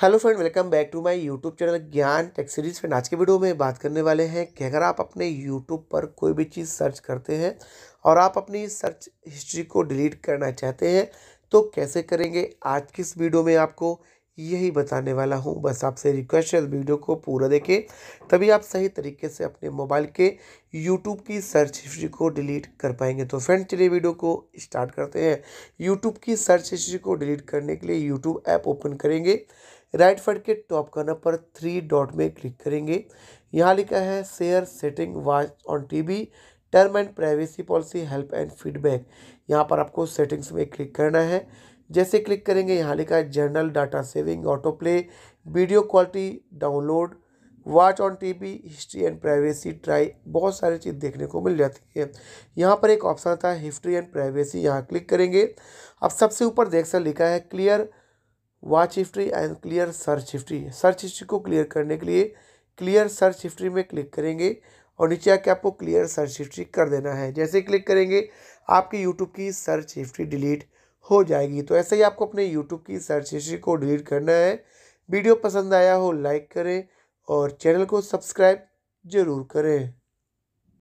hello friend welcome back to my YouTube channel Gyan tech series friend आज के video में बात करने वाले हैं कि अगर आप अपने यूट्यूब पर कोई भी चीज़ सर्च करते हैं और आप अपनी सर्च हिस्ट्री को डिलीट करना चाहते हैं तो कैसे करेंगे आज की इस वीडियो में आपको यही बताने वाला हूँ बस आपसे रिक्वेस्ट है वीडियो को पूरा देखें तभी आप सही तरीके से अपने मोबाइल के यूट्यूब की सर्च हिस्ट्री को डिलीट कर पाएंगे तो फ्रेंड चलिए वीडियो को स्टार्ट करते हैं यूट्यूब की सर्च हिस्ट्री को डिलीट करने के लिए यूट्यूब ऐप ओपन करेंगे राइट फंड के टॉप कॉर्नर पर थ्री डॉट में क्लिक करेंगे यहाँ लिखा है share setting watch on TV term and privacy policy help and feedback यहाँ पर आपको सेटिंग्स में क्लिक करना है जैसे क्लिक करेंगे यहाँ लिखा है general data saving auto play video quality download watch on TV history and privacy try बहुत सारी चीज़ देखने को मिल जाती है यहाँ पर एक ऑप्शन था हिस्ट्री एंड प्राइवेसी यहाँ क्लिक करेंगे अब सबसे ऊपर देख सर लिखा है clear watch history and clear search history search history को क्लियर करने के लिए क्लियर सर्च हिस्ट्री में क्लिक करेंगे और नीचे आके आपको क्लियर सर्च हिस्ट्री कर देना है जैसे क्लिक करेंगे आपकी यूट्यूब की सर्च हिस्ट्री डिलीट हो जाएगी तो ऐसे ही आपको अपने यूट्यूब की सर्च हिस्ट्री को डिलीट करना है वीडियो पसंद आया हो लाइक करें और चैनल को सब्सक्राइब ज़रूर करें